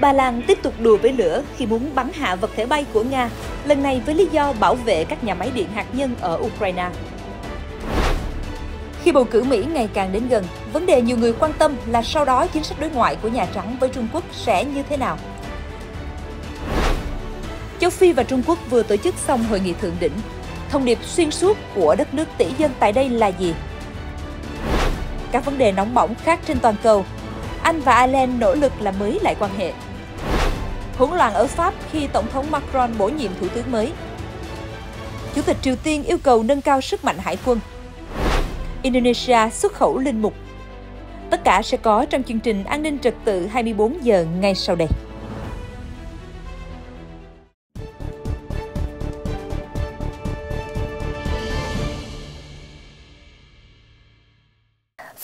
Ba Lan tiếp tục đùa với lửa khi muốn bắn hạ vật thể bay của Nga, lần này với lý do bảo vệ các nhà máy điện hạt nhân ở Ukraine. Khi bầu cử Mỹ ngày càng đến gần, vấn đề nhiều người quan tâm là sau đó chính sách đối ngoại của Nhà Trắng với Trung Quốc sẽ như thế nào. Châu Phi và Trung Quốc vừa tổ chức xong hội nghị thượng đỉnh. Thông điệp xuyên suốt của đất nước tỷ dân tại đây là gì? Các vấn đề nóng bỏng khác trên toàn cầu. Anh và Ireland nỗ lực làm mới lại quan hệ hỗn loạn ở Pháp khi Tổng thống Macron bổ nhiệm Thủ tướng mới. Chủ tịch Triều Tiên yêu cầu nâng cao sức mạnh hải quân. Indonesia xuất khẩu linh mục. Tất cả sẽ có trong chương trình An ninh trật tự 24 giờ ngay sau đây.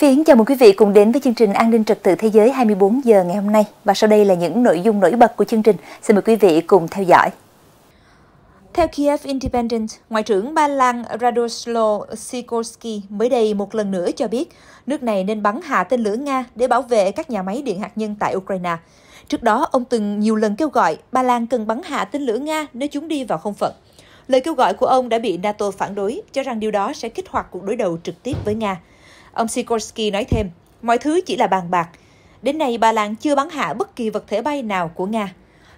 Phiến chào mừng quý vị cùng đến với chương trình An ninh trật tự thế giới 24 giờ ngày hôm nay và sau đây là những nội dung nổi bật của chương trình. Xin mời quý vị cùng theo dõi. Theo Kiev Independent, Ngoại trưởng Ba Lan Radoslaw Sikorski mới đây một lần nữa cho biết nước này nên bắn hạ tên lửa Nga để bảo vệ các nhà máy điện hạt nhân tại Ukraine. Trước đó, ông từng nhiều lần kêu gọi Ba Lan cần bắn hạ tên lửa Nga nếu chúng đi vào không phận. Lời kêu gọi của ông đã bị NATO phản đối, cho rằng điều đó sẽ kích hoạt cuộc đối đầu trực tiếp với Nga. Ông Sikorsky nói thêm, mọi thứ chỉ là bàn bạc. Đến nay, Ba Lan chưa bắn hạ bất kỳ vật thể bay nào của Nga.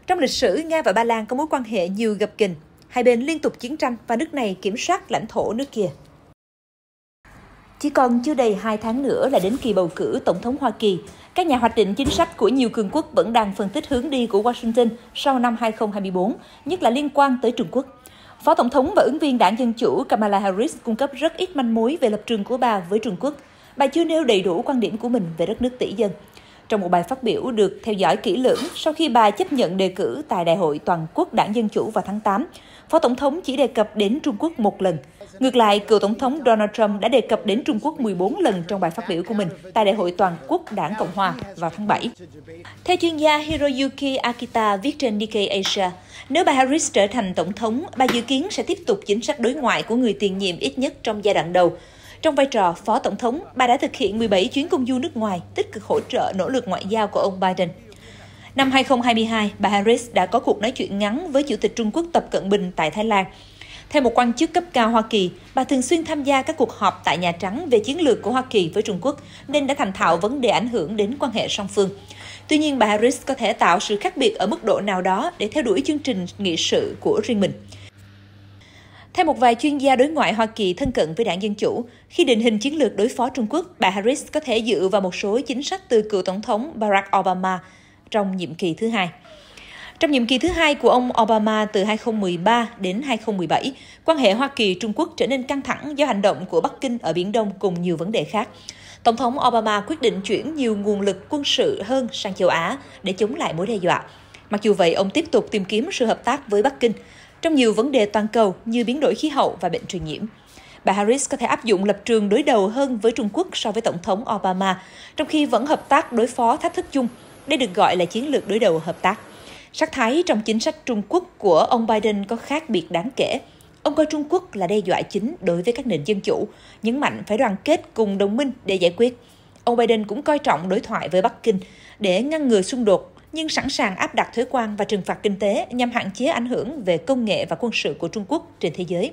Trong lịch sử, Nga và Ba Lan có mối quan hệ nhiều gập kình. Hai bên liên tục chiến tranh và nước này kiểm soát lãnh thổ nước kia. Chỉ còn chưa đầy 2 tháng nữa là đến kỳ bầu cử Tổng thống Hoa Kỳ. Các nhà hoạch định chính sách của nhiều cường quốc vẫn đang phân tích hướng đi của Washington sau năm 2024, nhất là liên quan tới Trung Quốc. Phó Tổng thống và ứng viên đảng Dân Chủ Kamala Harris cung cấp rất ít manh mối về lập trường của bà với Trung Quốc. Bà chưa nêu đầy đủ quan điểm của mình về đất nước tỷ dân. Trong một bài phát biểu được theo dõi kỹ lưỡng sau khi bà chấp nhận đề cử tại Đại hội Toàn quốc Đảng Dân Chủ vào tháng 8, Phó Tổng thống chỉ đề cập đến Trung Quốc một lần. Ngược lại, cựu Tổng thống Donald Trump đã đề cập đến Trung Quốc 14 lần trong bài phát biểu của mình tại Đại hội Toàn quốc Đảng Cộng Hòa vào tháng 7. Theo chuyên gia Hiroyuki Akita viết trên Nikkei Asia, nếu bà Harris trở thành Tổng thống, bà dự kiến sẽ tiếp tục chính sách đối ngoại của người tiền nhiệm ít nhất trong giai đoạn đầu, trong vai trò Phó Tổng thống, bà đã thực hiện 17 chuyến công du nước ngoài, tích cực hỗ trợ nỗ lực ngoại giao của ông Biden. Năm 2022, bà Harris đã có cuộc nói chuyện ngắn với Chủ tịch Trung Quốc Tập Cận Bình tại Thái Lan. Theo một quan chức cấp cao Hoa Kỳ, bà thường xuyên tham gia các cuộc họp tại Nhà Trắng về chiến lược của Hoa Kỳ với Trung Quốc, nên đã thành thạo vấn đề ảnh hưởng đến quan hệ song phương. Tuy nhiên, bà Harris có thể tạo sự khác biệt ở mức độ nào đó để theo đuổi chương trình nghị sự của riêng mình. Theo một vài chuyên gia đối ngoại Hoa Kỳ thân cận với đảng Dân Chủ, khi định hình chiến lược đối phó Trung Quốc, bà Harris có thể dựa vào một số chính sách từ cựu Tổng thống Barack Obama trong nhiệm kỳ thứ hai. Trong nhiệm kỳ thứ hai của ông Obama từ 2013 đến 2017, quan hệ Hoa Kỳ-Trung Quốc trở nên căng thẳng do hành động của Bắc Kinh ở Biển Đông cùng nhiều vấn đề khác. Tổng thống Obama quyết định chuyển nhiều nguồn lực quân sự hơn sang châu Á để chống lại mối đe dọa. Mặc dù vậy, ông tiếp tục tìm kiếm sự hợp tác với Bắc Kinh trong nhiều vấn đề toàn cầu như biến đổi khí hậu và bệnh truyền nhiễm. Bà Harris có thể áp dụng lập trường đối đầu hơn với Trung Quốc so với Tổng thống Obama, trong khi vẫn hợp tác đối phó thách thức chung. Đây được gọi là chiến lược đối đầu hợp tác. Sắc thái trong chính sách Trung Quốc của ông Biden có khác biệt đáng kể. Ông coi Trung Quốc là đe dọa chính đối với các nền dân chủ, nhấn mạnh phải đoàn kết cùng đồng minh để giải quyết. Ông Biden cũng coi trọng đối thoại với Bắc Kinh để ngăn ngừa xung đột nhưng sẵn sàng áp đặt thuế quan và trừng phạt kinh tế nhằm hạn chế ảnh hưởng về công nghệ và quân sự của Trung Quốc trên thế giới.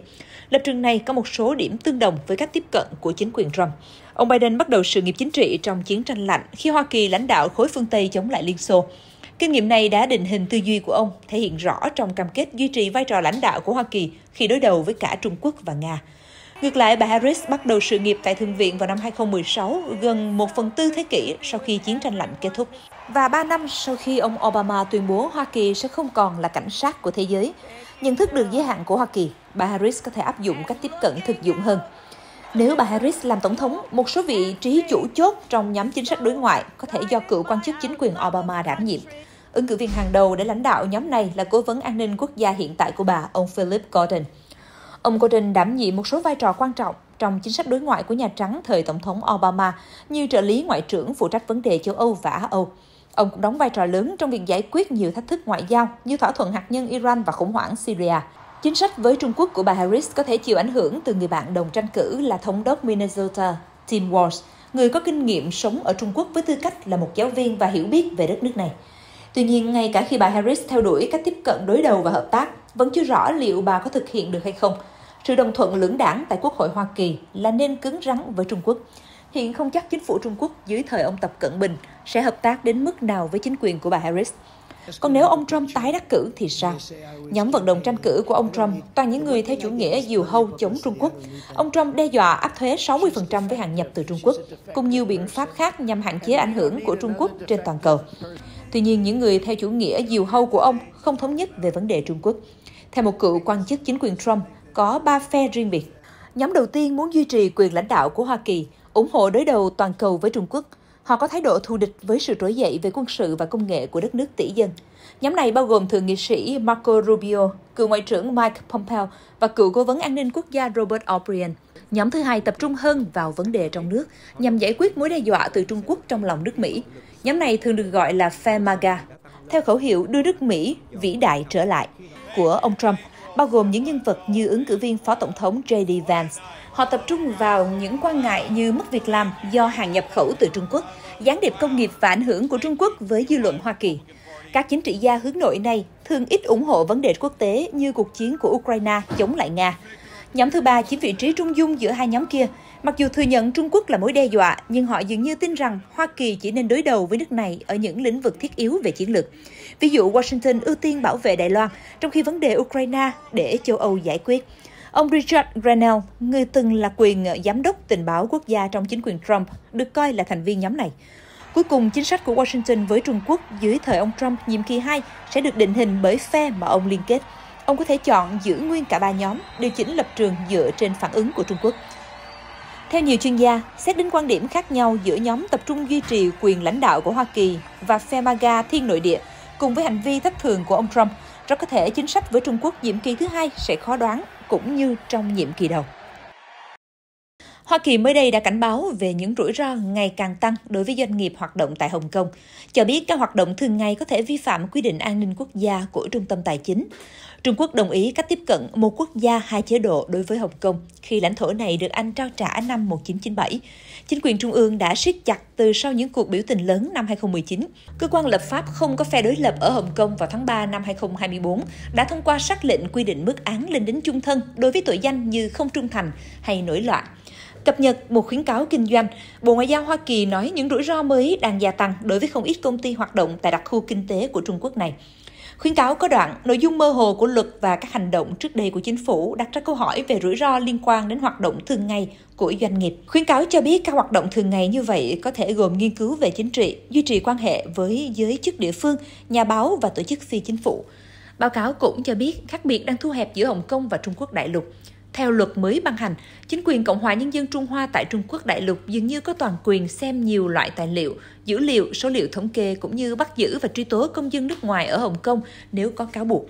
Lập trường này có một số điểm tương đồng với cách tiếp cận của chính quyền Trump. Ông Biden bắt đầu sự nghiệp chính trị trong chiến tranh lạnh khi Hoa Kỳ lãnh đạo khối phương Tây chống lại Liên Xô. Kinh nghiệm này đã định hình tư duy của ông, thể hiện rõ trong cam kết duy trì vai trò lãnh đạo của Hoa Kỳ khi đối đầu với cả Trung Quốc và Nga. Ngược lại, bà Harris bắt đầu sự nghiệp tại Thượng viện vào năm 2016, gần một phần tư thế kỷ sau khi chiến tranh lạnh kết thúc. Và ba năm sau khi ông Obama tuyên bố Hoa Kỳ sẽ không còn là cảnh sát của thế giới, nhận thức được giới hạn của Hoa Kỳ, bà Harris có thể áp dụng cách tiếp cận thực dụng hơn. Nếu bà Harris làm tổng thống, một số vị trí chủ chốt trong nhóm chính sách đối ngoại có thể do cựu quan chức chính quyền Obama đảm nhiệm. Ứng cử viên hàng đầu để lãnh đạo nhóm này là cố vấn an ninh quốc gia hiện tại của bà, ông Philip Gordon. Ông Gordon đảm nhiệm một số vai trò quan trọng trong chính sách đối ngoại của Nhà Trắng thời Tổng thống Obama như trợ lý ngoại trưởng phụ trách vấn đề châu Âu và Á Âu. Ông cũng đóng vai trò lớn trong việc giải quyết nhiều thách thức ngoại giao như thỏa thuận hạt nhân Iran và khủng hoảng Syria. Chính sách với Trung Quốc của bà Harris có thể chịu ảnh hưởng từ người bạn đồng tranh cử là thống đốc Minnesota Tim Walz, người có kinh nghiệm sống ở Trung Quốc với tư cách là một giáo viên và hiểu biết về đất nước này. Tuy nhiên, ngay cả khi bà Harris theo đuổi cách tiếp cận đối đầu và hợp tác, vẫn chưa rõ liệu bà có thực hiện được hay không – sự đồng thuận lưỡng đảng tại Quốc hội Hoa Kỳ là nên cứng rắn với Trung Quốc. Hiện không chắc chính phủ Trung Quốc dưới thời ông Tập Cận Bình sẽ hợp tác đến mức nào với chính quyền của bà Harris. Còn nếu ông Trump tái đắc cử thì sao? Nhóm vận động tranh cử của ông Trump toàn những người theo chủ nghĩa diều hâu chống Trung Quốc. Ông Trump đe dọa áp thuế 60% với hàng nhập từ Trung Quốc, cùng nhiều biện pháp khác nhằm hạn chế ảnh hưởng của Trung Quốc trên toàn cầu. Tuy nhiên, những người theo chủ nghĩa diều hâu của ông không thống nhất về vấn đề Trung Quốc. Theo một cựu quan chức chính quyền Trump, có ba phe riêng biệt. Nhóm đầu tiên muốn duy trì quyền lãnh đạo của Hoa Kỳ, ủng hộ đối đầu toàn cầu với Trung Quốc. Họ có thái độ thù địch với sự trỗi dậy về quân sự và công nghệ của đất nước tỷ dân. Nhóm này bao gồm Thượng nghị sĩ Marco Rubio, cựu Ngoại trưởng Mike Pompeo và cựu Cố vấn An ninh Quốc gia Robert O'Brien. Nhóm thứ hai tập trung hơn vào vấn đề trong nước, nhằm giải quyết mối đe dọa từ Trung Quốc trong lòng nước Mỹ. Nhóm này thường được gọi là phe MAGA, theo khẩu hiệu đưa nước Mỹ vĩ đại trở lại của ông Trump bao gồm những nhân vật như ứng cử viên Phó Tổng thống J.D. Vance. Họ tập trung vào những quan ngại như mất việc làm do hàng nhập khẩu từ Trung Quốc, gián điệp công nghiệp và ảnh hưởng của Trung Quốc với dư luận Hoa Kỳ. Các chính trị gia hướng nội này thường ít ủng hộ vấn đề quốc tế như cuộc chiến của Ukraine chống lại Nga. Nhóm thứ ba chiếm vị trí trung dung giữa hai nhóm kia Mặc dù thừa nhận Trung Quốc là mối đe dọa, nhưng họ dường như tin rằng Hoa Kỳ chỉ nên đối đầu với nước này ở những lĩnh vực thiết yếu về chiến lược. Ví dụ, Washington ưu tiên bảo vệ Đài Loan, trong khi vấn đề Ukraine để châu Âu giải quyết. Ông Richard Grenell, người từng là quyền giám đốc tình báo quốc gia trong chính quyền Trump, được coi là thành viên nhóm này. Cuối cùng, chính sách của Washington với Trung Quốc dưới thời ông Trump nhiệm kỳ 2 sẽ được định hình bởi phe mà ông liên kết. Ông có thể chọn giữ nguyên cả ba nhóm, điều chỉnh lập trường dựa trên phản ứng của Trung Quốc. Theo nhiều chuyên gia, xét đến quan điểm khác nhau giữa nhóm tập trung duy trì quyền lãnh đạo của Hoa Kỳ và Femaga thiên nội địa, cùng với hành vi thất thường của ông Trump, rất có thể chính sách với Trung Quốc nhiệm kỳ thứ hai sẽ khó đoán, cũng như trong nhiệm kỳ đầu. Hoa Kỳ mới đây đã cảnh báo về những rủi ro ngày càng tăng đối với doanh nghiệp hoạt động tại Hồng Kông, cho biết các hoạt động thường ngày có thể vi phạm quy định an ninh quốc gia của Trung tâm Tài chính. Trung Quốc đồng ý cách tiếp cận một quốc gia hai chế độ đối với Hồng Kông khi lãnh thổ này được Anh trao trả năm 1997. Chính quyền trung ương đã siết chặt từ sau những cuộc biểu tình lớn năm 2019. Cơ quan lập pháp không có phe đối lập ở Hồng Kông vào tháng 3 năm 2024 đã thông qua sắc lệnh quy định mức án lên đến chung thân đối với tội danh như không trung thành hay nổi loạn Cập nhật một khuyến cáo kinh doanh, Bộ Ngoại giao Hoa Kỳ nói những rủi ro mới đang gia tăng đối với không ít công ty hoạt động tại đặc khu kinh tế của Trung Quốc này. Khuyến cáo có đoạn nội dung mơ hồ của luật và các hành động trước đây của chính phủ đặt ra câu hỏi về rủi ro liên quan đến hoạt động thường ngày của doanh nghiệp. Khuyến cáo cho biết các hoạt động thường ngày như vậy có thể gồm nghiên cứu về chính trị, duy trì quan hệ với giới chức địa phương, nhà báo và tổ chức phi chính phủ. Báo cáo cũng cho biết khác biệt đang thu hẹp giữa Hồng Kông và Trung Quốc đại lục. Theo luật mới ban hành, chính quyền Cộng hòa Nhân dân Trung Hoa tại Trung Quốc đại lục dường như có toàn quyền xem nhiều loại tài liệu, dữ liệu, số liệu thống kê cũng như bắt giữ và truy tố công dân nước ngoài ở Hồng Kông nếu có cáo buộc.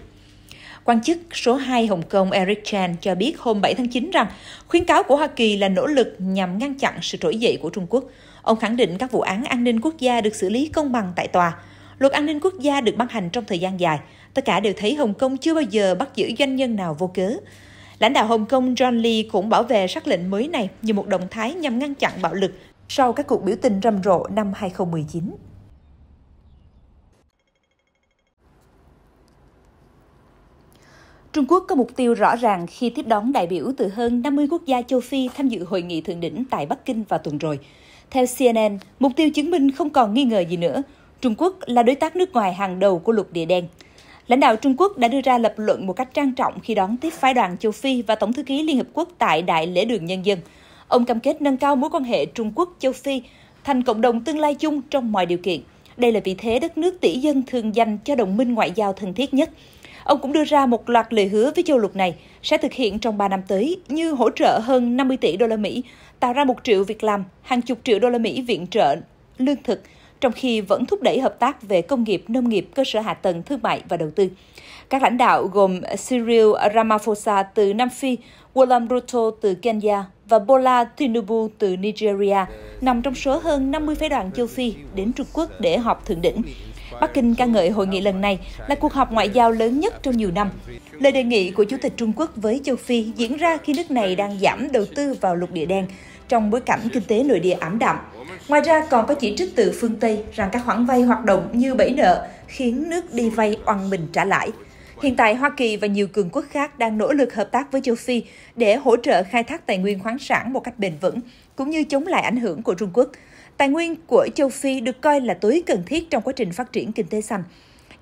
Quan chức số 2 Hồng Kông Eric Chan cho biết hôm 7 tháng 9 rằng khuyến cáo của Hoa Kỳ là nỗ lực nhằm ngăn chặn sự trỗi dậy của Trung Quốc. Ông khẳng định các vụ án an ninh quốc gia được xử lý công bằng tại tòa. Luật an ninh quốc gia được ban hành trong thời gian dài. Tất cả đều thấy Hồng Kông chưa bao giờ bắt giữ doanh nhân nào vô cớ. Lãnh đạo Hồng Kông John Lee cũng bảo vệ sắc lệnh mới này như một động thái nhằm ngăn chặn bạo lực sau các cuộc biểu tình rầm rộ năm 2019. Trung Quốc có mục tiêu rõ ràng khi tiếp đón đại biểu từ hơn 50 quốc gia châu Phi tham dự hội nghị thượng đỉnh tại Bắc Kinh vào tuần rồi. Theo CNN, mục tiêu chứng minh không còn nghi ngờ gì nữa. Trung Quốc là đối tác nước ngoài hàng đầu của lục địa đen lãnh đạo Trung Quốc đã đưa ra lập luận một cách trang trọng khi đón tiếp phái đoàn châu Phi và Tổng thư ký Liên Hợp Quốc tại Đại lễ đường Nhân dân. Ông cam kết nâng cao mối quan hệ Trung Quốc-Châu Phi thành cộng đồng tương lai chung trong mọi điều kiện. Đây là vị thế đất nước tỷ dân thường dành cho đồng minh ngoại giao thân thiết nhất. Ông cũng đưa ra một loạt lời hứa với châu lục này sẽ thực hiện trong 3 năm tới như hỗ trợ hơn 50 tỷ đô la Mỹ, tạo ra một triệu việc làm, hàng chục triệu đô la Mỹ viện trợ lương thực, trong khi vẫn thúc đẩy hợp tác về công nghiệp, nông nghiệp, cơ sở hạ tầng, thương mại và đầu tư. Các lãnh đạo gồm Cyril Ramaphosa từ Nam Phi, William Ruto từ Kenya và Bola Tinubu từ Nigeria nằm trong số hơn 50 phái đoàn châu Phi đến Trung Quốc để họp thượng đỉnh. Bắc Kinh ca ngợi hội nghị lần này là cuộc họp ngoại giao lớn nhất trong nhiều năm. Lời đề nghị của Chủ tịch Trung Quốc với châu Phi diễn ra khi nước này đang giảm đầu tư vào lục địa đen, trong bối cảnh kinh tế nội địa ảm đạm. Ngoài ra còn có chỉ trích từ phương Tây rằng các khoản vay hoạt động như bẫy nợ khiến nước đi vay oằn mình trả lãi. Hiện tại, Hoa Kỳ và nhiều cường quốc khác đang nỗ lực hợp tác với châu Phi để hỗ trợ khai thác tài nguyên khoáng sản một cách bền vững, cũng như chống lại ảnh hưởng của Trung Quốc. Tài nguyên của châu Phi được coi là tối cần thiết trong quá trình phát triển kinh tế xanh.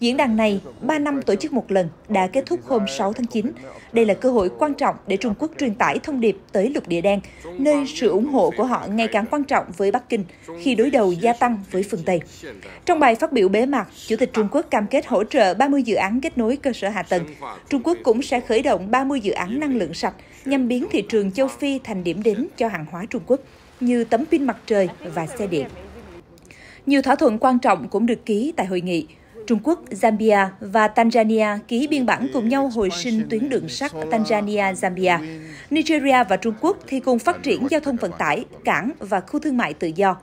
Diễn đàn này 3 năm tổ chức một lần đã kết thúc hôm 6 tháng 9. Đây là cơ hội quan trọng để Trung Quốc truyền tải thông điệp tới lục địa đen, nơi sự ủng hộ của họ ngày càng quan trọng với Bắc Kinh khi đối đầu gia tăng với phương Tây. Trong bài phát biểu bế mạc, Chủ tịch Trung Quốc cam kết hỗ trợ 30 dự án kết nối cơ sở hạ tầng. Trung Quốc cũng sẽ khởi động 30 dự án năng lượng sạch nhằm biến thị trường châu Phi thành điểm đến cho hàng hóa Trung Quốc như tấm pin mặt trời và xe điện. Nhiều thỏa thuận quan trọng cũng được ký tại hội nghị. Trung Quốc, Zambia và Tanzania ký biên bản cùng nhau hồi sinh tuyến đường sắt Tanzania-Zambia. Nigeria và Trung Quốc thì cùng phát triển giao thông vận tải, cảng và khu thương mại tự do.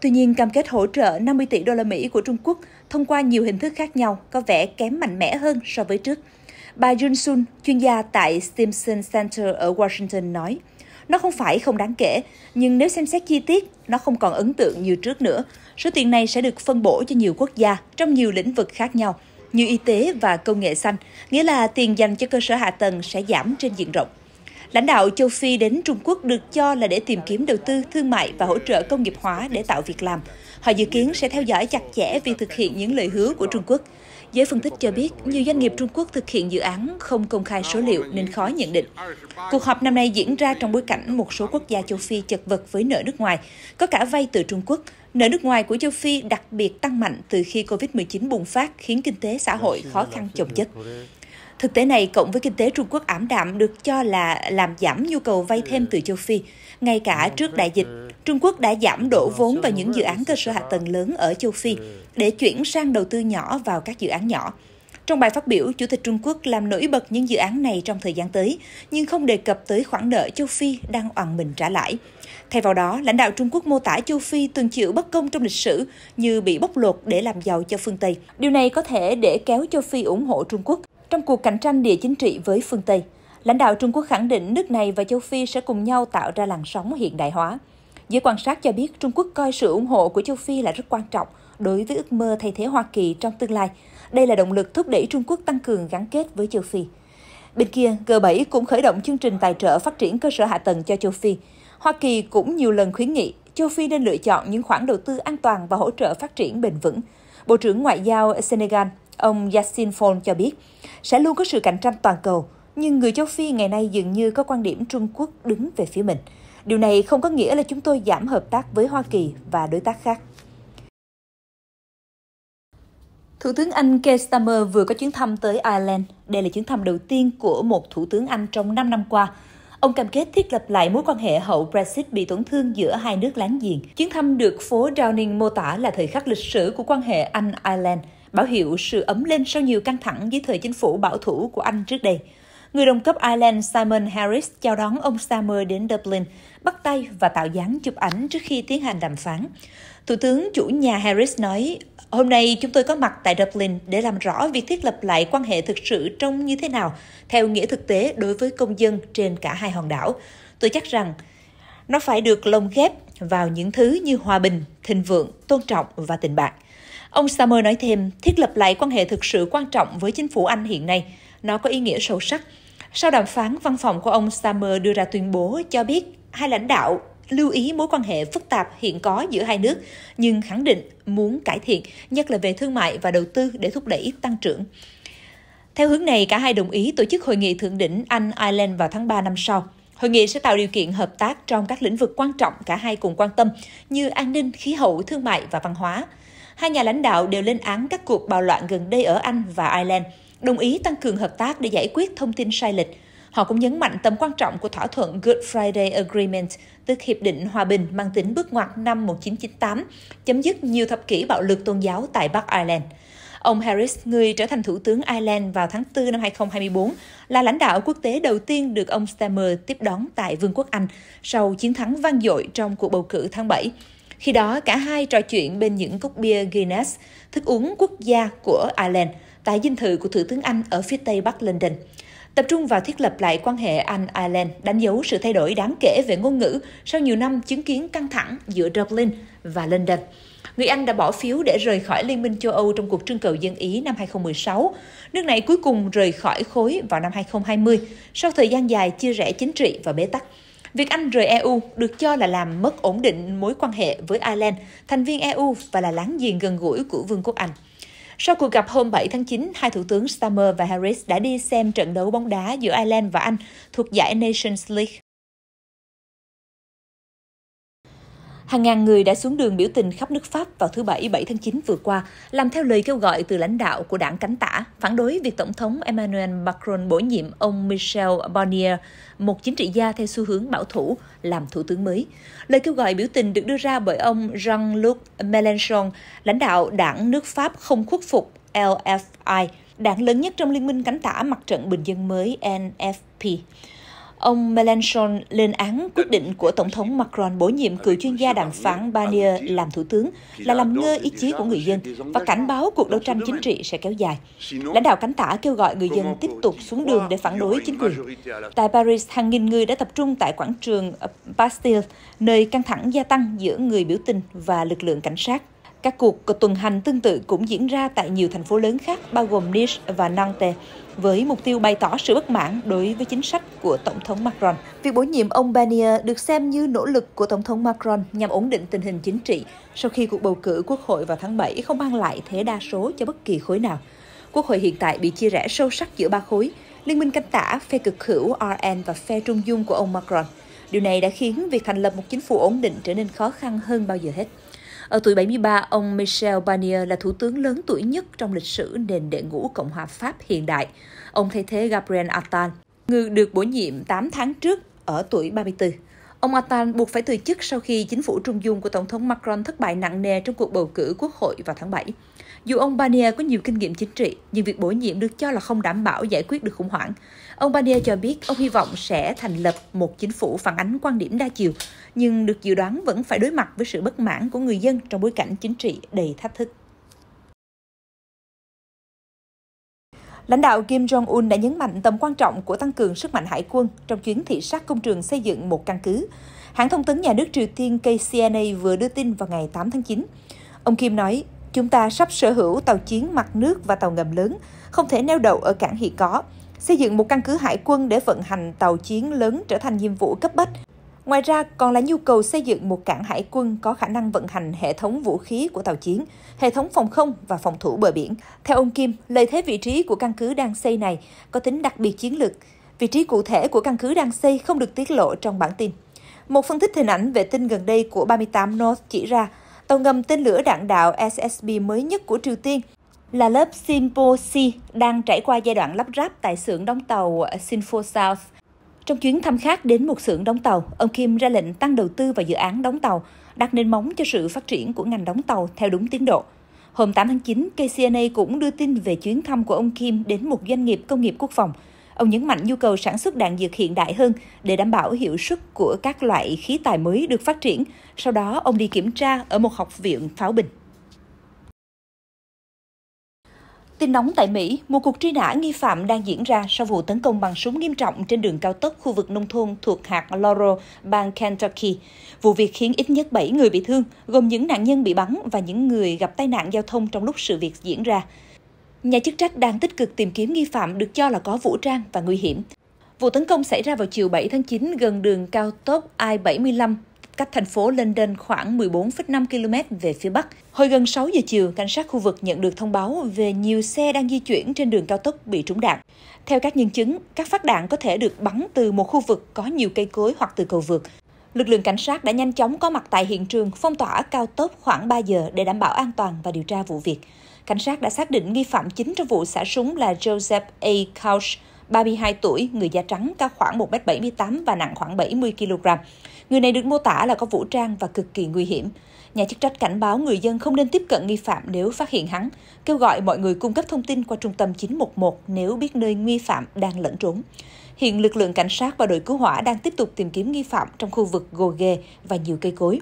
Tuy nhiên, cam kết hỗ trợ 50 tỷ đô la Mỹ của Trung Quốc thông qua nhiều hình thức khác nhau có vẻ kém mạnh mẽ hơn so với trước. Bà Jun Sun, chuyên gia tại Stimson Center ở Washington nói, nó không phải không đáng kể, nhưng nếu xem xét chi tiết, nó không còn ấn tượng như trước nữa. Số tiền này sẽ được phân bổ cho nhiều quốc gia trong nhiều lĩnh vực khác nhau, như y tế và công nghệ xanh, nghĩa là tiền dành cho cơ sở hạ tầng sẽ giảm trên diện rộng. Lãnh đạo châu Phi đến Trung Quốc được cho là để tìm kiếm đầu tư, thương mại và hỗ trợ công nghiệp hóa để tạo việc làm. Họ dự kiến sẽ theo dõi chặt chẽ việc thực hiện những lời hứa của Trung Quốc. Giới phân tích cho biết, nhiều doanh nghiệp Trung Quốc thực hiện dự án không công khai số liệu nên khó nhận định. Cuộc họp năm nay diễn ra trong bối cảnh một số quốc gia châu Phi chật vật với nợ nước ngoài, có cả vay từ Trung Quốc. Nợ nước ngoài của châu Phi đặc biệt tăng mạnh từ khi COVID-19 bùng phát khiến kinh tế xã hội khó khăn chồng chất. Thực tế này cộng với kinh tế Trung Quốc ảm đạm được cho là làm giảm nhu cầu vay thêm từ châu Phi. Ngay cả trước đại dịch, Trung Quốc đã giảm đổ vốn vào những dự án cơ sở hạ tầng lớn ở châu Phi để chuyển sang đầu tư nhỏ vào các dự án nhỏ. Trong bài phát biểu, Chủ tịch Trung Quốc làm nổi bật những dự án này trong thời gian tới, nhưng không đề cập tới khoản nợ châu Phi đang oằn mình trả lãi. Thay vào đó, lãnh đạo Trung Quốc mô tả châu Phi từng chịu bất công trong lịch sử như bị bóc lột để làm giàu cho phương Tây. Điều này có thể để kéo châu Phi ủng hộ Trung Quốc. Trong cuộc cạnh tranh địa chính trị với phương Tây, lãnh đạo Trung Quốc khẳng định nước này và châu Phi sẽ cùng nhau tạo ra làn sóng hiện đại hóa. Giới quan sát cho biết Trung Quốc coi sự ủng hộ của châu Phi là rất quan trọng đối với ước mơ thay thế Hoa Kỳ trong tương lai. Đây là động lực thúc đẩy Trung Quốc tăng cường gắn kết với châu Phi. Bên kia, G7 cũng khởi động chương trình tài trợ phát triển cơ sở hạ tầng cho châu Phi. Hoa Kỳ cũng nhiều lần khuyến nghị châu Phi nên lựa chọn những khoản đầu tư an toàn và hỗ trợ phát triển bền vững. Bộ trưởng Ngoại giao Senegal Ông Yassin Fon cho biết, sẽ luôn có sự cạnh tranh toàn cầu, nhưng người châu Phi ngày nay dường như có quan điểm Trung Quốc đứng về phía mình. Điều này không có nghĩa là chúng tôi giảm hợp tác với Hoa Kỳ và đối tác khác. Thủ tướng Anh Keir Starmer vừa có chuyến thăm tới Ireland. Đây là chuyến thăm đầu tiên của một thủ tướng Anh trong 5 năm qua. Ông cam kết thiết lập lại mối quan hệ hậu Brexit bị tổn thương giữa hai nước láng giềng. Chuyến thăm được phố Downing mô tả là thời khắc lịch sử của quan hệ Anh-Ireland – báo hiệu sự ấm lên sau nhiều căng thẳng với thời chính phủ bảo thủ của Anh trước đây. Người đồng cấp Ireland Simon Harris chào đón ông Stammer đến Dublin, bắt tay và tạo dáng chụp ảnh trước khi tiến hành đàm phán. Thủ tướng chủ nhà Harris nói, Hôm nay chúng tôi có mặt tại Dublin để làm rõ việc thiết lập lại quan hệ thực sự trông như thế nào theo nghĩa thực tế đối với công dân trên cả hai hòn đảo. Tôi chắc rằng nó phải được lồng ghép vào những thứ như hòa bình, thịnh vượng, tôn trọng và tình bạn. Ông Summer nói thêm, thiết lập lại quan hệ thực sự quan trọng với chính phủ Anh hiện nay, nó có ý nghĩa sâu sắc. Sau đàm phán, văn phòng của ông Summer đưa ra tuyên bố cho biết hai lãnh đạo lưu ý mối quan hệ phức tạp hiện có giữa hai nước, nhưng khẳng định muốn cải thiện, nhất là về thương mại và đầu tư để thúc đẩy tăng trưởng. Theo hướng này, cả hai đồng ý tổ chức hội nghị thượng đỉnh Anh-Ireland vào tháng 3 năm sau. Hội nghị sẽ tạo điều kiện hợp tác trong các lĩnh vực quan trọng cả hai cùng quan tâm như an ninh, khí hậu, thương mại và văn hóa. Hai nhà lãnh đạo đều lên án các cuộc bạo loạn gần đây ở Anh và Ireland, đồng ý tăng cường hợp tác để giải quyết thông tin sai lệch. Họ cũng nhấn mạnh tầm quan trọng của thỏa thuận Good Friday Agreement, tức hiệp định hòa bình mang tính bước ngoặt năm 1998, chấm dứt nhiều thập kỷ bạo lực tôn giáo tại Bắc Ireland. Ông Harris, người trở thành Thủ tướng Ireland vào tháng 4 năm 2024, là lãnh đạo quốc tế đầu tiên được ông Stammer tiếp đón tại Vương quốc Anh sau chiến thắng vang dội trong cuộc bầu cử tháng 7. Khi đó, cả hai trò chuyện bên những cốc bia Guinness, thức uống quốc gia của Ireland, tại dinh thự của Thủ tướng Anh ở phía tây Bắc London tập trung vào thiết lập lại quan hệ Anh-Ireland, đánh dấu sự thay đổi đáng kể về ngôn ngữ sau nhiều năm chứng kiến căng thẳng giữa Dublin và London người Anh đã bỏ phiếu để rời khỏi Liên minh châu Âu trong cuộc trưng cầu dân Ý năm 2016. Nước này cuối cùng rời khỏi khối vào năm 2020, sau thời gian dài chia rẽ chính trị và bế tắc. Việc Anh rời EU được cho là làm mất ổn định mối quan hệ với Ireland, thành viên EU và là láng giềng gần gũi của Vương quốc Anh. Sau cuộc gặp hôm 7 tháng 9, hai thủ tướng Stammer và Harris đã đi xem trận đấu bóng đá giữa Ireland và Anh thuộc giải Nations League. Hàng ngàn người đã xuống đường biểu tình khắp nước Pháp vào thứ Bảy 7 tháng 9 vừa qua, làm theo lời kêu gọi từ lãnh đạo của đảng cánh tả, phản đối việc Tổng thống Emmanuel Macron bổ nhiệm ông Michel Barnier, một chính trị gia theo xu hướng bảo thủ, làm thủ tướng mới. Lời kêu gọi biểu tình được đưa ra bởi ông Jean-Luc Mélenchon, lãnh đạo đảng nước Pháp không khuất phục LFI, đảng lớn nhất trong liên minh cánh tả mặt trận bình dân mới NFP. Ông Mélenchon lên án quyết định của Tổng thống Macron bổ nhiệm cựu chuyên gia đàm phán Barnier làm thủ tướng là làm ngơ ý chí của người dân và cảnh báo cuộc đấu tranh chính trị sẽ kéo dài. Lãnh đạo cánh tả kêu gọi người dân tiếp tục xuống đường để phản đối chính quyền. Tại Paris, hàng nghìn người đã tập trung tại quảng trường Bastille, nơi căng thẳng gia tăng giữa người biểu tình và lực lượng cảnh sát. Các cuộc tuần hành tương tự cũng diễn ra tại nhiều thành phố lớn khác bao gồm Nice và Nantes với mục tiêu bày tỏ sự bất mãn đối với chính sách của Tổng thống Macron. Việc bổ nhiệm ông Barnier được xem như nỗ lực của Tổng thống Macron nhằm ổn định tình hình chính trị sau khi cuộc bầu cử quốc hội vào tháng 7 không mang lại thế đa số cho bất kỳ khối nào. Quốc hội hiện tại bị chia rẽ sâu sắc giữa ba khối, Liên minh cánh tả, phe cực hữu RN và phe trung dung của ông Macron. Điều này đã khiến việc thành lập một chính phủ ổn định trở nên khó khăn hơn bao giờ hết. Ở tuổi 73, ông Michel Barnier là thủ tướng lớn tuổi nhất trong lịch sử nền đệ ngũ Cộng hòa Pháp hiện đại. Ông thay thế Gabriel Attal, người được bổ nhiệm 8 tháng trước ở tuổi 34. Ông Attal buộc phải từ chức sau khi chính phủ trung dung của Tổng thống Macron thất bại nặng nề trong cuộc bầu cử quốc hội vào tháng 7. Dù ông Barnier có nhiều kinh nghiệm chính trị, nhưng việc bổ nhiệm được cho là không đảm bảo giải quyết được khủng hoảng. Ông Barnier cho biết ông hy vọng sẽ thành lập một chính phủ phản ánh quan điểm đa chiều, nhưng được dự đoán vẫn phải đối mặt với sự bất mãn của người dân trong bối cảnh chính trị đầy thách thức. Lãnh đạo Kim Jong-un đã nhấn mạnh tầm quan trọng của tăng cường sức mạnh hải quân trong chuyến thị sát công trường xây dựng một căn cứ. Hãng thông tấn nhà nước Triều Tiên KCNA vừa đưa tin vào ngày 8 tháng 9. Ông Kim nói, Chúng ta sắp sở hữu tàu chiến mặt nước và tàu ngầm lớn, không thể neo đậu ở cảng hiện có. Xây dựng một căn cứ hải quân để vận hành tàu chiến lớn trở thành nhiệm vụ cấp bách. Ngoài ra, còn là nhu cầu xây dựng một cảng hải quân có khả năng vận hành hệ thống vũ khí của tàu chiến, hệ thống phòng không và phòng thủ bờ biển. Theo ông Kim, lợi thế vị trí của căn cứ đang xây này có tính đặc biệt chiến lược. Vị trí cụ thể của căn cứ đang xây không được tiết lộ trong bản tin. Một phân tích hình ảnh vệ tinh gần đây của 38 North chỉ ra, Tàu ngầm tên lửa đạn đạo SSB mới nhất của Triều Tiên là lớp Sinpo-C đang trải qua giai đoạn lắp ráp tại xưởng đóng tàu Sinpo South. Trong chuyến thăm khác đến một xưởng đóng tàu, ông Kim ra lệnh tăng đầu tư vào dự án đóng tàu, đặt nền móng cho sự phát triển của ngành đóng tàu theo đúng tiến độ. Hôm 8 tháng 9, KCNA cũng đưa tin về chuyến thăm của ông Kim đến một doanh nghiệp công nghiệp quốc phòng – Ông nhấn mạnh nhu cầu sản xuất đạn dược hiện đại hơn để đảm bảo hiệu suất của các loại khí tài mới được phát triển. Sau đó, ông đi kiểm tra ở một học viện pháo binh. Tin nóng tại Mỹ, một cuộc truy nã nghi phạm đang diễn ra sau vụ tấn công bằng súng nghiêm trọng trên đường cao tốc khu vực nông thôn thuộc hạt Laurel, bang Kentucky. Vụ việc khiến ít nhất 7 người bị thương, gồm những nạn nhân bị bắn và những người gặp tai nạn giao thông trong lúc sự việc diễn ra. Nhà chức trách đang tích cực tìm kiếm nghi phạm được cho là có vũ trang và nguy hiểm. Vụ tấn công xảy ra vào chiều 7 tháng 9 gần đường cao tốc I-75 cách thành phố London khoảng 14,5 km về phía Bắc. Hồi gần 6 giờ chiều, cảnh sát khu vực nhận được thông báo về nhiều xe đang di chuyển trên đường cao tốc bị trúng đạn. Theo các nhân chứng, các phát đạn có thể được bắn từ một khu vực có nhiều cây cối hoặc từ cầu vượt. Lực lượng cảnh sát đã nhanh chóng có mặt tại hiện trường, phong tỏa cao tốc khoảng 3 giờ để đảm bảo an toàn và điều tra vụ việc. Cảnh sát đã xác định nghi phạm chính trong vụ xả súng là Joseph A. Couch, 32 tuổi, người da trắng, cao khoảng 1m78 và nặng khoảng 70 kg. Người này được mô tả là có vũ trang và cực kỳ nguy hiểm. Nhà chức trách cảnh báo người dân không nên tiếp cận nghi phạm nếu phát hiện hắn, kêu gọi mọi người cung cấp thông tin qua trung tâm 911 nếu biết nơi nghi phạm đang lẫn trốn. Hiện lực lượng cảnh sát và đội cứu hỏa đang tiếp tục tìm kiếm nghi phạm trong khu vực gồ ghề và nhiều cây cối.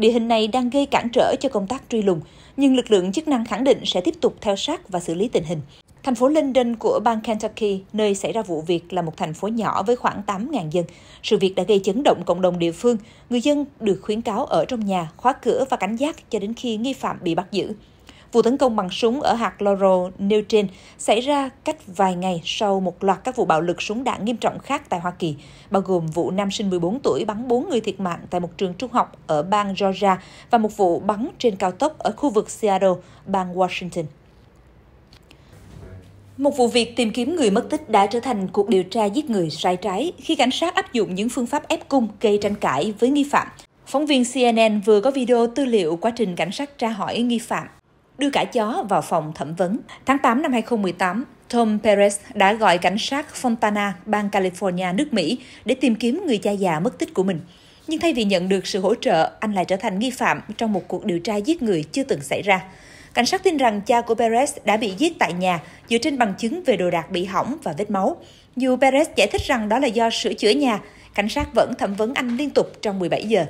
Địa hình này đang gây cản trở cho công tác truy lùng, nhưng lực lượng chức năng khẳng định sẽ tiếp tục theo sát và xử lý tình hình. Thành phố London của bang Kentucky, nơi xảy ra vụ việc là một thành phố nhỏ với khoảng 8.000 dân. Sự việc đã gây chấn động cộng đồng địa phương. Người dân được khuyến cáo ở trong nhà, khóa cửa và cảnh giác cho đến khi nghi phạm bị bắt giữ. Vụ tấn công bằng súng ở hạt Laurel, nêu trên xảy ra cách vài ngày sau một loạt các vụ bạo lực súng đạn nghiêm trọng khác tại Hoa Kỳ, bao gồm vụ nam sinh 14 tuổi bắn 4 người thiệt mạng tại một trường trung học ở bang Georgia và một vụ bắn trên cao tốc ở khu vực Seattle, bang Washington. Một vụ việc tìm kiếm người mất tích đã trở thành cuộc điều tra giết người sai trái khi cảnh sát áp dụng những phương pháp ép cung gây tranh cãi với nghi phạm. Phóng viên CNN vừa có video tư liệu quá trình cảnh sát tra hỏi nghi phạm đưa cả chó vào phòng thẩm vấn. Tháng 8 năm 2018, Tom Perez đã gọi cảnh sát Fontana, bang California, nước Mỹ để tìm kiếm người cha già mất tích của mình. Nhưng thay vì nhận được sự hỗ trợ, anh lại trở thành nghi phạm trong một cuộc điều tra giết người chưa từng xảy ra. Cảnh sát tin rằng cha của Perez đã bị giết tại nhà dựa trên bằng chứng về đồ đạc bị hỏng và vết máu. Dù Perez giải thích rằng đó là do sửa chữa nhà, cảnh sát vẫn thẩm vấn anh liên tục trong 17 giờ.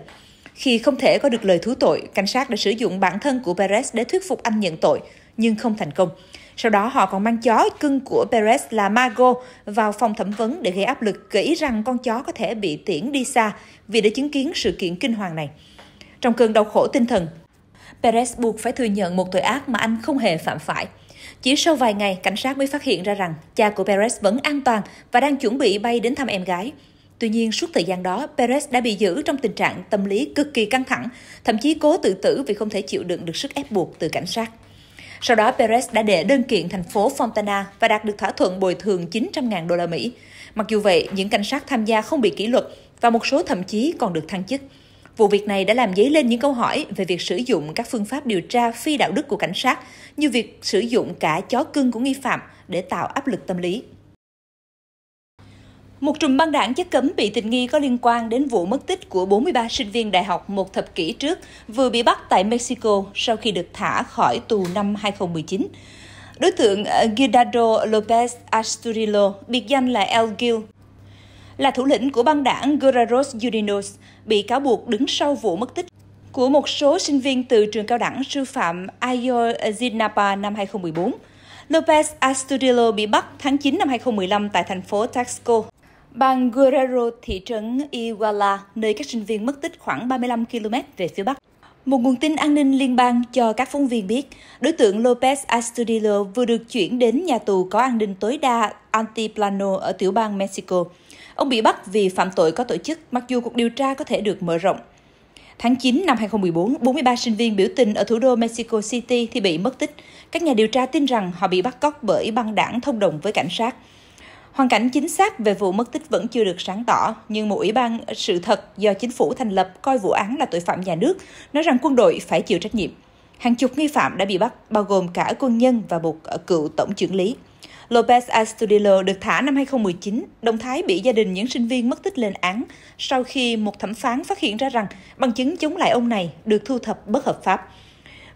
Khi không thể có được lời thú tội, cảnh sát đã sử dụng bản thân của Perez để thuyết phục anh nhận tội, nhưng không thành công. Sau đó họ còn mang chó cưng của Perez là Mago vào phòng thẩm vấn để gây áp lực gợi ý rằng con chó có thể bị tiễn đi xa vì đã chứng kiến sự kiện kinh hoàng này. Trong cơn đau khổ tinh thần, Perez buộc phải thừa nhận một tội ác mà anh không hề phạm phải. Chỉ sau vài ngày, cảnh sát mới phát hiện ra rằng cha của Perez vẫn an toàn và đang chuẩn bị bay đến thăm em gái. Tuy nhiên, suốt thời gian đó, Perez đã bị giữ trong tình trạng tâm lý cực kỳ căng thẳng, thậm chí cố tự tử vì không thể chịu đựng được sức ép buộc từ cảnh sát. Sau đó, Perez đã đệ đơn kiện thành phố Fontana và đạt được thỏa thuận bồi thường 900.000 đô la Mỹ. Mặc dù vậy, những cảnh sát tham gia không bị kỷ luật và một số thậm chí còn được thăng chức. Vụ việc này đã làm dấy lên những câu hỏi về việc sử dụng các phương pháp điều tra phi đạo đức của cảnh sát, như việc sử dụng cả chó cưng của nghi phạm để tạo áp lực tâm lý. Một trùm băng đảng chất cấm bị tình nghi có liên quan đến vụ mất tích của 43 sinh viên đại học một thập kỷ trước vừa bị bắt tại Mexico sau khi được thả khỏi tù năm 2019. Đối tượng ờ, Guidardo Lopez Asturillo, biệt danh là El Gil, là thủ lĩnh của băng đảng Guerreros Unidos, bị cáo buộc đứng sau vụ mất tích của một số sinh viên từ trường cao đẳng sư phạm Ayotzinapa năm 2014. Lopez Astudillo bị bắt tháng 9 năm 2015 tại thành phố Taxco, Bang Guerrero, thị trấn Iguala, nơi các sinh viên mất tích khoảng 35 km về phía bắc. Một nguồn tin an ninh liên bang cho các phóng viên biết, đối tượng Lopez Astudillo vừa được chuyển đến nhà tù có an ninh tối đa Antiplano ở tiểu bang Mexico. Ông bị bắt vì phạm tội có tổ chức, mặc dù cuộc điều tra có thể được mở rộng. Tháng 9 năm 2014, 43 sinh viên biểu tình ở thủ đô Mexico City thì bị mất tích. Các nhà điều tra tin rằng họ bị bắt cóc bởi băng đảng thông đồng với cảnh sát. Hoàn cảnh chính xác về vụ mất tích vẫn chưa được sáng tỏ, nhưng một ủy ban sự thật do chính phủ thành lập coi vụ án là tội phạm nhà nước, nói rằng quân đội phải chịu trách nhiệm. Hàng chục nghi phạm đã bị bắt, bao gồm cả quân nhân và một ờ, cựu tổng trưởng lý. Lopez Astudillo được thả năm 2019, động thái bị gia đình những sinh viên mất tích lên án sau khi một thẩm phán phát hiện ra rằng bằng chứng chống lại ông này được thu thập bất hợp pháp.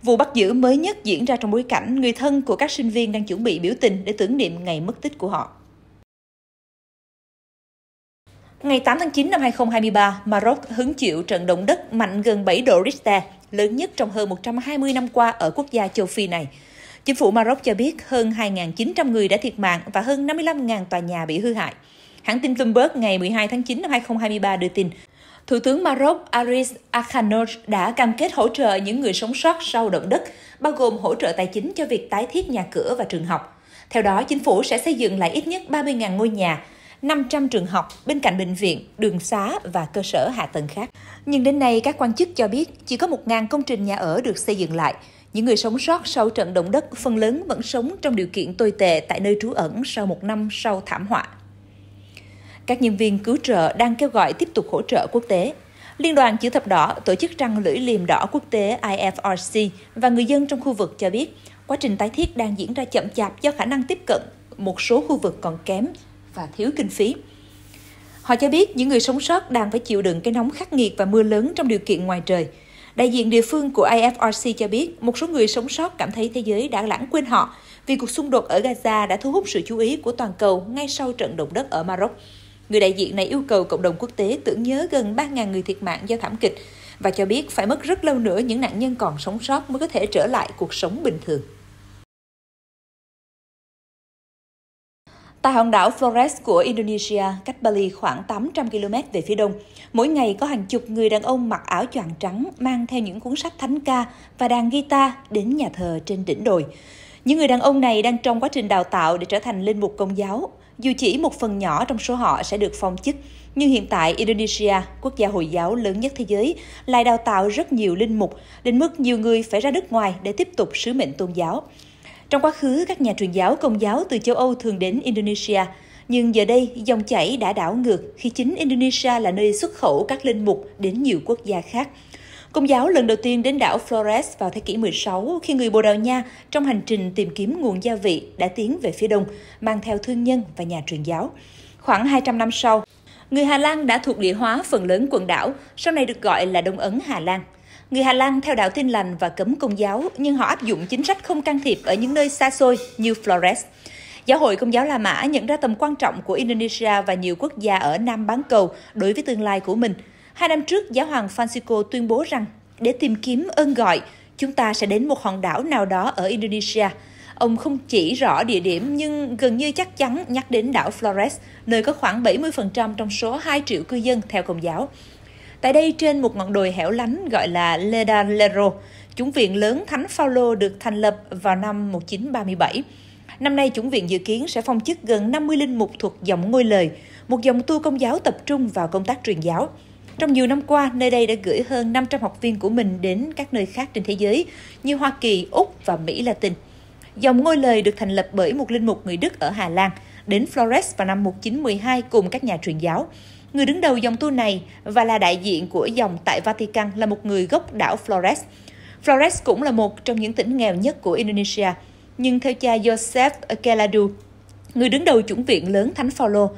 Vụ bắt giữ mới nhất diễn ra trong bối cảnh người thân của các sinh viên đang chuẩn bị biểu tình để tưởng niệm ngày mất tích của họ. Ngày 8 tháng 9 năm 2023, Maroc hứng chịu trận động đất mạnh gần 7 độ Richter, lớn nhất trong hơn 120 năm qua ở quốc gia châu Phi này. Chính phủ Maroc cho biết hơn 2.900 người đã thiệt mạng và hơn 55.000 tòa nhà bị hư hại. Hãng tin Bloomberg ngày 12 tháng 9 năm 2023 đưa tin, Thủ tướng Maroc Aris Akhanor đã cam kết hỗ trợ những người sống sót sau động đất, bao gồm hỗ trợ tài chính cho việc tái thiết nhà cửa và trường học. Theo đó, chính phủ sẽ xây dựng lại ít nhất 30.000 ngôi nhà, 500 trường học bên cạnh bệnh viện, đường xá và cơ sở hạ tầng khác. Nhưng đến nay, các quan chức cho biết chỉ có 1.000 công trình nhà ở được xây dựng lại. Những người sống sót sau trận động đất phần lớn vẫn sống trong điều kiện tồi tệ tại nơi trú ẩn sau một năm sau thảm họa. Các nhân viên cứu trợ đang kêu gọi tiếp tục hỗ trợ quốc tế. Liên đoàn Chữ Thập Đỏ, tổ chức trăng lưỡi liềm đỏ quốc tế IFRC và người dân trong khu vực cho biết quá trình tái thiết đang diễn ra chậm chạp do khả năng tiếp cận một số khu vực còn kém và thiếu kinh phí. Họ cho biết những người sống sót đang phải chịu đựng cái nóng khắc nghiệt và mưa lớn trong điều kiện ngoài trời. Đại diện địa phương của IFRC cho biết một số người sống sót cảm thấy thế giới đã lãng quên họ vì cuộc xung đột ở Gaza đã thu hút sự chú ý của toàn cầu ngay sau trận động đất ở Maroc. Người đại diện này yêu cầu cộng đồng quốc tế tưởng nhớ gần 3.000 người thiệt mạng do thảm kịch và cho biết phải mất rất lâu nữa những nạn nhân còn sống sót mới có thể trở lại cuộc sống bình thường. Tại hòn đảo Flores của Indonesia, cách Bali khoảng 800 km về phía đông, mỗi ngày có hàng chục người đàn ông mặc áo choàng trắng mang theo những cuốn sách thánh ca và đàn guitar đến nhà thờ trên đỉnh đồi. Những người đàn ông này đang trong quá trình đào tạo để trở thành linh mục công giáo. Dù chỉ một phần nhỏ trong số họ sẽ được phong chức, nhưng hiện tại Indonesia, quốc gia Hồi giáo lớn nhất thế giới, lại đào tạo rất nhiều linh mục, đến mức nhiều người phải ra nước ngoài để tiếp tục sứ mệnh tôn giáo. Trong quá khứ, các nhà truyền giáo công giáo từ châu Âu thường đến Indonesia, nhưng giờ đây dòng chảy đã đảo ngược khi chính Indonesia là nơi xuất khẩu các linh mục đến nhiều quốc gia khác. Công giáo lần đầu tiên đến đảo Flores vào thế kỷ 16 khi người Bồ Đào Nha trong hành trình tìm kiếm nguồn gia vị đã tiến về phía đông, mang theo thương nhân và nhà truyền giáo. Khoảng 200 năm sau, người Hà Lan đã thuộc địa hóa phần lớn quần đảo, sau này được gọi là Đông Ấn Hà Lan. Người Hà Lan theo đạo tin lành và cấm công giáo, nhưng họ áp dụng chính sách không can thiệp ở những nơi xa xôi như Flores. Giáo hội Công giáo La Mã nhận ra tầm quan trọng của Indonesia và nhiều quốc gia ở Nam bán cầu đối với tương lai của mình. Hai năm trước, Giáo hoàng Francisco tuyên bố rằng để tìm kiếm ơn gọi, chúng ta sẽ đến một hòn đảo nào đó ở Indonesia. Ông không chỉ rõ địa điểm nhưng gần như chắc chắn nhắc đến đảo Flores, nơi có khoảng 70% trong số 2 triệu cư dân theo Công giáo. Tại đây trên một ngọn đồi hẻo lánh gọi là Leda Lero, chủng viện lớn Thánh Phaolô được thành lập vào năm 1937. Năm nay, chủng viện dự kiến sẽ phong chức gần 50 linh mục thuộc dòng ngôi lời, một dòng tu công giáo tập trung vào công tác truyền giáo. Trong nhiều năm qua, nơi đây đã gửi hơn 500 học viên của mình đến các nơi khác trên thế giới như Hoa Kỳ, Úc và Mỹ Latin. Dòng ngôi lời được thành lập bởi một linh mục người Đức ở Hà Lan, đến Flores vào năm 1912 cùng các nhà truyền giáo. Người đứng đầu dòng tu này và là đại diện của dòng tại Vatican là một người gốc đảo Flores. Flores cũng là một trong những tỉnh nghèo nhất của Indonesia. Nhưng theo cha Joseph Keladu, người đứng đầu chủng viện lớn Thánh Phaolô,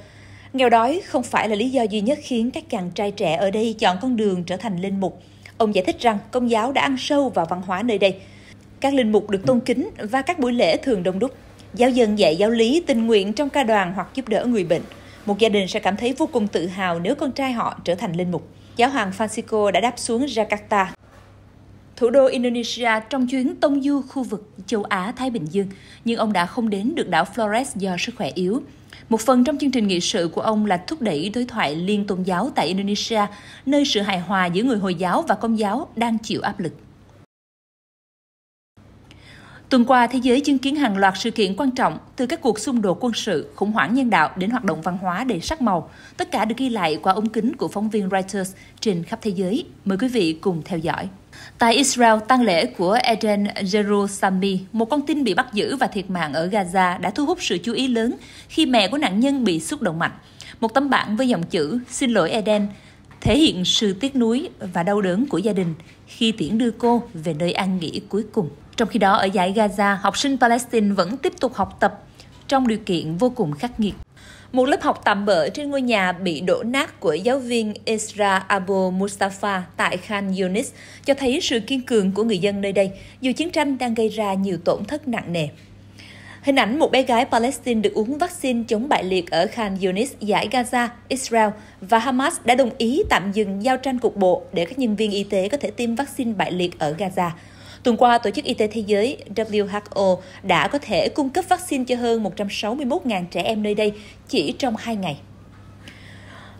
nghèo đói không phải là lý do duy nhất khiến các chàng trai trẻ ở đây chọn con đường trở thành linh mục. Ông giải thích rằng công giáo đã ăn sâu vào văn hóa nơi đây. Các linh mục được tôn kính và các buổi lễ thường đông đúc. Giáo dân dạy giáo lý tình nguyện trong ca đoàn hoặc giúp đỡ người bệnh. Một gia đình sẽ cảm thấy vô cùng tự hào nếu con trai họ trở thành linh mục. Giáo hoàng Francisco đã đáp xuống Jakarta thủ đô Indonesia trong chuyến tông du khu vực châu Á Thái Bình Dương, nhưng ông đã không đến được đảo Flores do sức khỏe yếu. Một phần trong chương trình nghị sự của ông là thúc đẩy đối thoại liên tôn giáo tại Indonesia, nơi sự hài hòa giữa người Hồi giáo và Công giáo đang chịu áp lực. Tuần qua, thế giới chứng kiến hàng loạt sự kiện quan trọng, từ các cuộc xung đột quân sự, khủng hoảng nhân đạo đến hoạt động văn hóa đầy sắc màu. Tất cả được ghi lại qua ống kính của phóng viên Reuters trên khắp thế giới. Mời quý vị cùng theo dõi. Tại Israel, tang lễ của Eden Jerusalemi, một con tin bị bắt giữ và thiệt mạng ở Gaza đã thu hút sự chú ý lớn khi mẹ của nạn nhân bị xúc động mạch. Một tấm bảng với dòng chữ Xin lỗi Eden thể hiện sự tiếc nuối và đau đớn của gia đình khi tiễn đưa cô về nơi an nghỉ cuối cùng. Trong khi đó, ở giải Gaza, học sinh Palestine vẫn tiếp tục học tập trong điều kiện vô cùng khắc nghiệt. Một lớp học tạm bỡ trên ngôi nhà bị đổ nát của giáo viên Isra Abu Mustafa tại Khan Yunis cho thấy sự kiên cường của người dân nơi đây, dù chiến tranh đang gây ra nhiều tổn thất nặng nề. Hình ảnh một bé gái Palestine được uống vaccine chống bại liệt ở Khan Yunis, giải Gaza, Israel và Hamas đã đồng ý tạm dừng giao tranh cục bộ để các nhân viên y tế có thể tiêm vaccine bại liệt ở Gaza. Tuần qua, Tổ chức Y tế Thế giới WHO đã có thể cung cấp vaccine cho hơn 161.000 trẻ em nơi đây chỉ trong 2 ngày.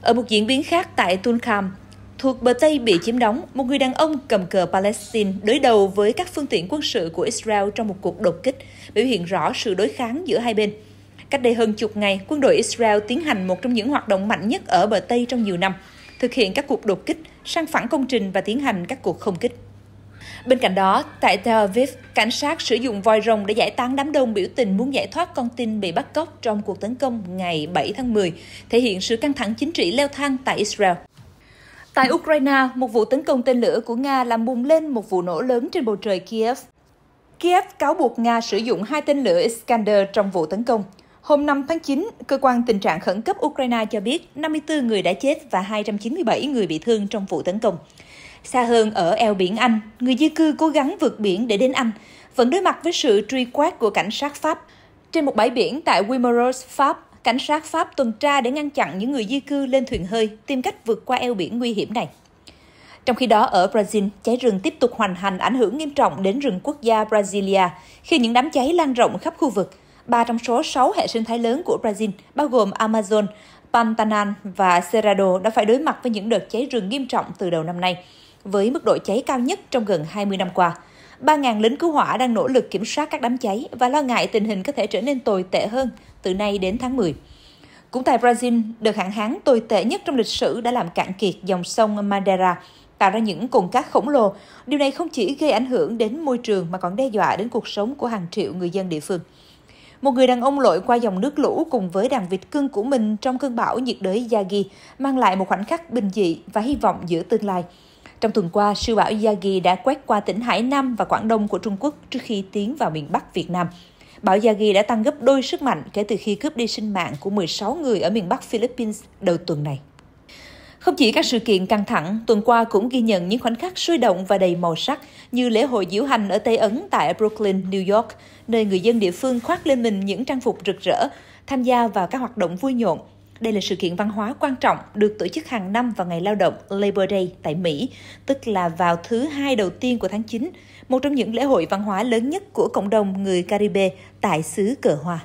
Ở một diễn biến khác tại Tulkham, thuộc bờ Tây bị chiếm đóng, một người đàn ông cầm cờ Palestine đối đầu với các phương tiện quân sự của Israel trong một cuộc đột kích, biểu hiện rõ sự đối kháng giữa hai bên. Cách đây hơn chục ngày, quân đội Israel tiến hành một trong những hoạt động mạnh nhất ở bờ Tây trong nhiều năm, thực hiện các cuộc đột kích, sang phản công trình và tiến hành các cuộc không kích. Bên cạnh đó, tại Tel Aviv, cảnh sát sử dụng voi rồng để giải tán đám đông biểu tình muốn giải thoát con tin bị bắt cóc trong cuộc tấn công ngày 7 tháng 10, thể hiện sự căng thẳng chính trị leo thang tại Israel. Tại Ukraine, một vụ tấn công tên lửa của Nga làm bùng lên một vụ nổ lớn trên bầu trời Kiev. Kiev cáo buộc Nga sử dụng hai tên lửa Iskander trong vụ tấn công. Hôm 5 tháng 9, cơ quan tình trạng khẩn cấp Ukraine cho biết 54 người đã chết và 297 người bị thương trong vụ tấn công. Xa hơn ở eo biển Anh, người di cư cố gắng vượt biển để đến Anh, vẫn đối mặt với sự truy quét của cảnh sát Pháp. Trên một bãi biển tại Wimeros, Pháp, cảnh sát Pháp tuần tra để ngăn chặn những người di cư lên thuyền hơi tìm cách vượt qua eo biển nguy hiểm này. Trong khi đó, ở Brazil, cháy rừng tiếp tục hoành hành ảnh hưởng nghiêm trọng đến rừng quốc gia Brasilia khi những đám cháy lan rộng khắp khu vực. Ba trong số sáu hệ sinh thái lớn của Brazil, bao gồm Amazon, Pantanal và Cerrado đã phải đối mặt với những đợt cháy rừng nghiêm trọng từ đầu năm nay với mức độ cháy cao nhất trong gần 20 năm qua. 3.000 lính cứu hỏa đang nỗ lực kiểm soát các đám cháy và lo ngại tình hình có thể trở nên tồi tệ hơn từ nay đến tháng 10. Cũng tại Brazil, đợt hạn hán tồi tệ nhất trong lịch sử đã làm cạn kiệt dòng sông Madeira, tạo ra những cồn cát khổng lồ. Điều này không chỉ gây ảnh hưởng đến môi trường mà còn đe dọa đến cuộc sống của hàng triệu người dân địa phương. Một người đàn ông lội qua dòng nước lũ cùng với đàn vịt cưng của mình trong cơn bão nhiệt đới Yagi mang lại một khoảnh khắc bình dị và hy vọng giữa tương lai. Trong tuần qua, siêu bão Yagi đã quét qua tỉnh Hải Nam và Quảng Đông của Trung Quốc trước khi tiến vào miền Bắc Việt Nam. Bão Yagi đã tăng gấp đôi sức mạnh kể từ khi cướp đi sinh mạng của 16 người ở miền Bắc Philippines đầu tuần này. Không chỉ các sự kiện căng thẳng, tuần qua cũng ghi nhận những khoảnh khắc sôi động và đầy màu sắc như lễ hội diễu hành ở Tây Ấn tại Brooklyn, New York, nơi người dân địa phương khoác lên mình những trang phục rực rỡ, tham gia vào các hoạt động vui nhộn, đây là sự kiện văn hóa quan trọng được tổ chức hàng năm vào ngày lao động Labor Day tại Mỹ, tức là vào thứ hai đầu tiên của tháng 9, một trong những lễ hội văn hóa lớn nhất của cộng đồng người Caribe tại xứ Cờ Hoa.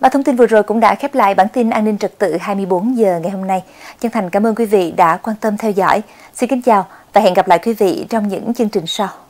Và thông tin vừa rồi cũng đã khép lại bản tin an ninh trật tự 24 giờ ngày hôm nay. Chân thành cảm ơn quý vị đã quan tâm theo dõi. Xin kính chào và hẹn gặp lại quý vị trong những chương trình sau.